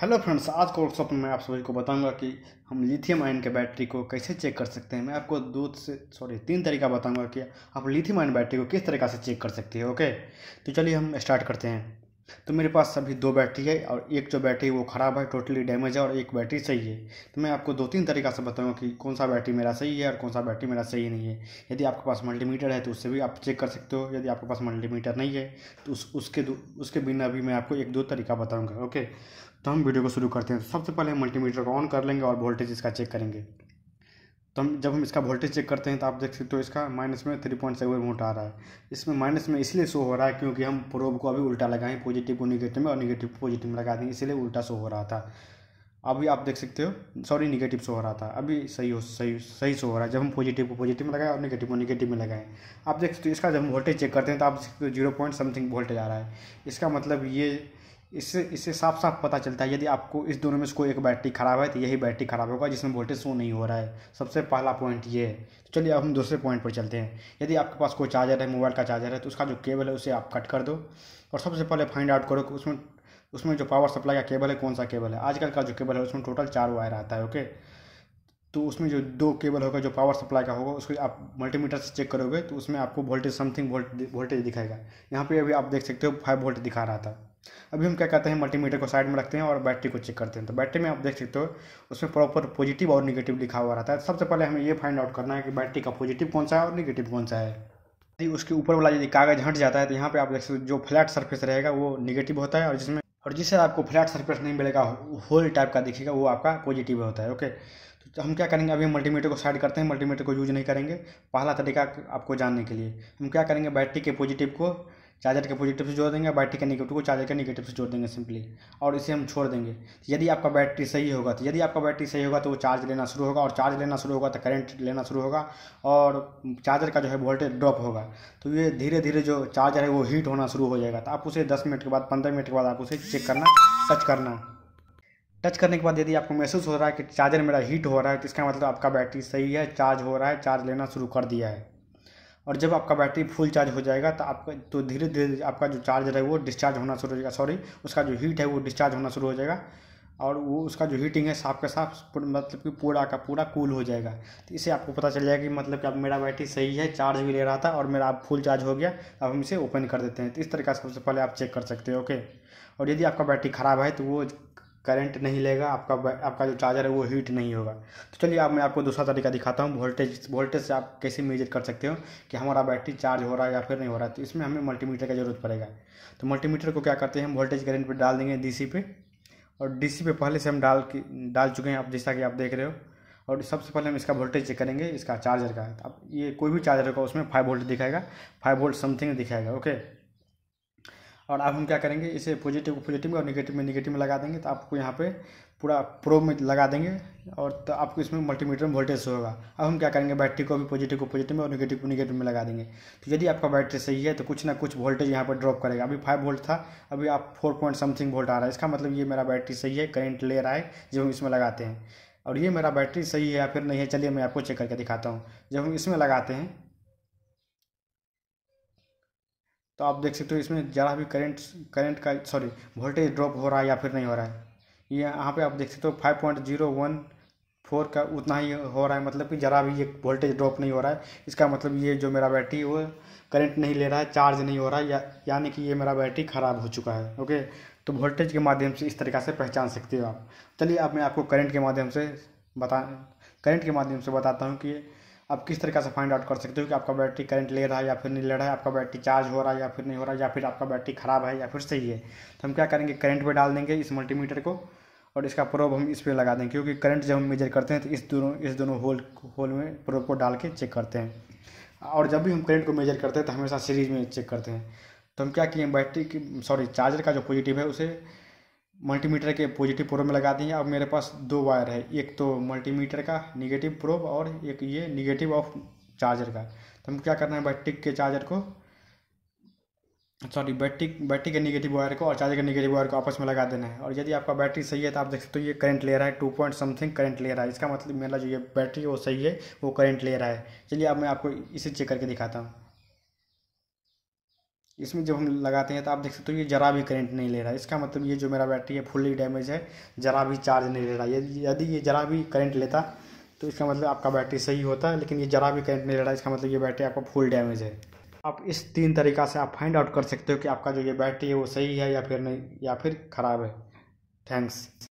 hello friends आज के workshop में मैं आप सभी को बताऊंगा कि हम लिथियम आयन के बैटरी को कैसे चेक कर सकते हैं मैं आपको दो से सॉरी तीन तरीका बताऊंगा कि आप लिथियम आयन बैटरी को किस तरीका से चेक कर सकते हैं ओके तो चलिए हम स्टार्ट करते हैं तो मेरे पास अभी दो बैटरी है और एक जो बैटरी है वो ख़राब है टोटली डैमेज है और एक बैटरी सही है तो मैं आपको दो तीन तरीका से बताऊँगा कि कौन सा बैटरी मेरा सही है और कौन सा बैटरी मेरा सही नहीं है यदि आपके पास मल्टीमीटर है तो उससे भी आप चेक कर सकते हो यदि आपके पास मल्टीमीटर नहीं है तो उस उसके उसके बिना भी मैं आपको एक दो तरीका बताऊँगा ओके तो हम वीडियो को शुरू करते हैं सबसे पहले मल्टीमीटर को ऑन कर लेंगे और वोल्टेज इसका चेक करेंगे तो हम जब हम इसका वोल्टेज चेक करते हैं तो आप देख सकते हो इसका माइनस में थ्री पॉइंट सेवन वोल्ट आ रहा है इसमें माइनस में इसलिए शो हो रहा है क्योंकि हम प्रोब को अभी उल्टा लगाएं पॉजिटिव को निगेटिव में और निगेटिव को पॉजिटिव में लगा देंगे इसलिए उल्टा शो हो रहा था अभी आप देख सकते हो सॉरी निगेटिव शो हो रहा था अभी सही हो सही सही शो हो रहा है जब हम पॉजिटिव को पॉजिटिव में लगाएं और निगेटिव को निगेटिव में लगाएं आप देख सकते हो इसका जब हम वोल्टेज चेक करते हैं तो आप देख सकते हो जीरो पॉइंट समथिंग वोल्टेज आ रहा है इसका मतलब ये इससे इससे साफ साफ पता चलता है यदि आपको इस दोनों में से कोई एक बैटरी ख़राब है तो यही बैटरी ख़राब होगा जिसमें वोल्टेज शो नहीं हो रहा है सबसे पहला पॉइंट ये है तो चलिए अब हम दूसरे पॉइंट पर चलते हैं यदि आपके पास कोई चार्जर है मोबाइल का चार्जर है तो उसका जो केबल है उसे आप कट कर दो और सबसे पहले फाइंड आउट करो कि उसमें उसमें जो पावर सप्लाई का केबल है कौन सा केबल है आजकल का जो केबल है उसमें टोटल चार वायर आता है ओके तो उसमें जो दो केबल होगा जो पावर सप्लाई का होगा उसको आप मल्टीमीटर से चेक करोगे तो उसमें आपको वोल्टेज समथिंग वोल्टेज दिखाएगा यहाँ पे अभी आप देख सकते हो फाइव वोल्ट दिखा रहा था अभी हम क्या कहते हैं मल्टीमीटर को साइड में रखते हैं और बैटरी को चेक करते हैं तो बैटरी में आप देख सकते हो उसमें प्रॉपर पॉजिटिव और निगेटिव लिखा हुआ रहता है सबसे पहले हमें ये फाइंड आउट करना है कि बैटरी का पॉजिटिव कौन सा है और निगेटिव कौन सा है यदि उसके ऊपर वाला यदि कागज हट जाता है तो यहाँ पे आप देख सकते हो जो फ्लैट सर्फेस रहेगा वो निगेटिव होता है और जिसमें और जिससे आपको फ्लैट सर्फेस नहीं मिलेगा होल टाइप का दिखेगा वो आपका पॉजिटिव होता है ओके तो हम क्या करेंगे अभी मल्टीमीटर को साइड करते हैं मल्टीमीटर को यूज नहीं करेंगे पहला तरीका आपको जानने के लिए हम क्या करेंगे बैटरी के पॉजिटिव को चार्जर के पॉजिटिव से जोड़ देंगे बैटरी के निगेटिव को चार्जर के निगेटिव से जोड़ देंगे सिंपली और इसे हम छोड़ देंगे तो यदि आपका बैटरी सही होगा तो यदि आपका बैटरी सही होगा तो वो चार्ज लेना शुरू होगा और चार्ज लेना शुरू होगा तो करंट लेना शुरू होगा और चार्जर का जो है वोल्टेज ड्रॉप होगा तो ये धीरे धीरे जो चार्जर है वो हीट होना शुरू हो जाएगा तो आप उसे दस मिनट के बाद पंद्रह मिनट के बाद आप उसे चेक करना टच करना टच करने के बाद यदि आपको महसूस हो रहा है कि चार्जर मेरा हीट हो रहा है तो इसका मतलब आपका बैटरी सही है चार्ज हो रहा है चार्ज लेना शुरू कर दिया है और जब आपका बैटरी फुल चार्ज हो जाएगा तो आपका तो धीरे धीरे आपका जो चार्जर है वो डिस्चार्ज होना शुरू हो जाएगा सॉरी उसका जो हीट है वो डिस्चार्ज होना शुरू हो जाएगा और वो उसका जो हीटिंग है साफ का साफ मतलब कि पूरा का पूरा कूल हो जाएगा तो इसे आपको पता चल जाएगा कि मतलब कि अब मेरा बैटरी सही है चार्ज भी ले रहा था और मेरा अब फुल चार्ज हो गया अब हम इसे ओपन कर देते हैं तो इस तरीके से सबसे पहले आप चेक कर सकते हो ओके और यदि आपका बैटरी ख़राब है तो वो करंट नहीं लेगा आपका आपका जो चार्जर है वो हीट नहीं होगा तो चलिए अब आप मैं आपको दूसरा तरीका दिखाता हूँ वोल्टेज वोल्टेज से आप कैसे मेजर कर सकते हो कि हमारा बैटरी चार्ज हो रहा है या फिर नहीं हो रहा है तो इसमें हमें मल्टीमीटर की जरूरत पड़ेगा तो मल्टीमीटर को क्या करते हैं हम वोल्टेज करेंट पर डाल देंगे डी पे और डी पे पहले से हम डाल के डाल चुके हैं आप जैसा कि आप देख रहे हो और सबसे पहले हम इसका वोल्टेज चेक करेंगे इसका चार्जर का अब ये कोई भी चार्जर होगा उसमें फाइव वोल्ट दिखाएगा फाइव वोल्ट समथिंग दिखाएगा ओके और अब हम क्या करेंगे इसे पॉजिटिव को पॉजिटिव में और निगेटिव में निगेटिव में लगा देंगे तो आपको यहाँ पे पूरा प्रो में लगा देंगे और तो आपको इसमें मल्टीमीटर में वोल्टेज होगा अब हम क्या करेंगे बैटरी को भी पॉजिटिव को पॉजिटिव में और निगेटिव को निगेटिव में लगा देंगे तो यदि आपका बैटरी सही है तो कुछ ना कुछ वोल्टेज यहाँ पर ड्रॉप करेगा अभी फाइव वोल्ट था अभी आप फोर पॉइंट समथिंग वोल्ट आ रहा है इसका मतलब ये मेरा बैटरी सही है करेंट ले रहा है जब हम इसमें लगाते हैं और ये मेरा बैटरी सही है या फिर नहीं है चलिए मैं आपको चेक करके दिखाता हूँ जब हम इसमें लगाते हैं तो आप देख सकते हो इसमें ज़रा भी करंट करंट का सॉरी वोल्टेज ड्रॉप हो रहा है या फिर नहीं हो रहा है ये यहाँ पे आप देख सकते हो five point zero one four का उतना ही हो रहा है मतलब कि ज़रा भी ये वोल्टेज ड्रॉप नहीं हो रहा है इसका मतलब ये जो मेरा बैटरी वो करंट नहीं ले रहा है चार्ज नहीं हो रहा है या यानी कि ये मेरा बैटरी ख़राब हो चुका है ओके तो वोल्टेज के माध्यम से इस तरीक़ा से पहचान सकते हो आप चलिए अब मैं आपको करंट के माध्यम से बता करंट के माध्यम से बताता हूँ कि आप किस तरीके से फाइंड आउट कर सकते हो कि आपका बैटरी करंट ले रहा है या फिर नहीं ले रहा है आपका बैटरी चार्ज हो रहा है या फिर नहीं हो रहा है या फिर आपका बैटरी ख़राब है या फिर सही है तो हम क्या करेंगे करंट पर डाल देंगे इस मल्टीमीटर को और इसका प्रोब हम इस पर लगा देंगे क्योंकि करंट जब हम मेजर करते हैं तो इस दोनों इस दोनों होल होल में प्रोब को डाल के चेक करते हैं और जब भी हम करंट को मेजर करते हैं तो हमेशा सीरीज में चेक करते हैं तो हम क्या किए बैटरी की सॉरी चार्जर का जो पॉजिटिव है उसे मल्टीमीटर के पॉजिटिव प्रोब में लगा दिए अब मेरे पास दो वायर है एक तो मल्टीमीटर का निगेटिव प्रोब और एक ये निगेटिव ऑफ चार्जर का तो हम क्या करना है बैटरी के चार्जर को सॉरी बैटरी बैटरी के निगेटिव वायर को और चार्जर के निगेटिव वायर को आपस में लगा देना है और यदि आपका बैटरी सही है तो आप देख सकते हो ये करंट ले रहा है टू पॉइंट समथिंग करंट ले रहा है इसका मतलब मेरा जो ये बैटरी वो सही है वो करंट ले रहा है चलिए अब मैं आपको इसे चेक करके दिखाता हूँ इसमें जब हम लगाते हैं तो आप देख सकते हो ये ज़रा भी करंट नहीं ले रहा है इसका मतलब ये जो मेरा बैटरी है फुल्ली डैमेज है ज़रा भी चार्ज नहीं ले रहा है यदि ये ज़रा भी करंट लेता तो इसका मतलब आपका बैटरी सही होता है लेकिन ये ज़रा भी करंट नहीं ले रहा है इसका मतलब ये बैटरी आपका फुल डैमेज है आप इस तीन तरीका से आप फाइंड आउट कर सकते हो कि आपका जो ये बैटरी है वो सही है या फिर नहीं या फिर ख़राब है थैंक्स